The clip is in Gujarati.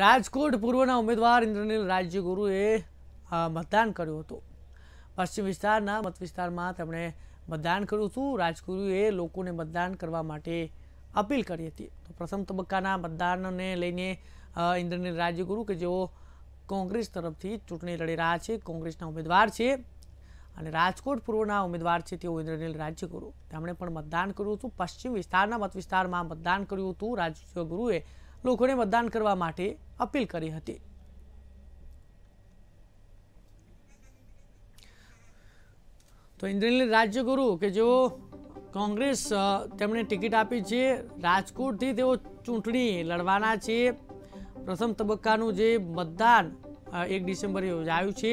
રાજકોટ પૂર્વના ઉમેદવાર ઇન્દ્રનીલ રાજ્યગુરુએ મતદાન કર્યું હતું પશ્ચિમ વિસ્તારના મત વિસ્તારમાં તેમણે મતદાન કર્યું હતું રાજગુરુએ લોકોને મતદાન કરવા માટે અપીલ કરી હતી તો પ્રથમ તબક્કાના મતદાનને લઈને ઇન્દ્રનીલ રાજ્યગુરુ કે જેઓ કોંગ્રેસ તરફથી ચૂંટણી લડી રહ્યા છે કોંગ્રેસના ઉમેદવાર છે અને રાજકોટ પૂર્વના ઉમેદવાર છે તેઓ ઇન્દ્રનીલ રાજ્યગુરુ તેમણે પણ મતદાન કર્યું હતું પશ્ચિમ વિસ્તારના મત વિસ્તારમાં મતદાન કર્યું હતું રાજ્યગુરુએ લોકોને મતદાન કરવા માટે અપીલ કરી હતી તો ઇન્દ્રનીલ રાજ્યગુરુ કે જેઓ કોંગ્રેસ તેમણે ટિકિટ આપી છે રાજકોટથી તેઓ ચૂંટણી લડવાના છે પ્રથમ તબક્કાનું જે મતદાન એક ડિસેમ્બરે યોજાયું છે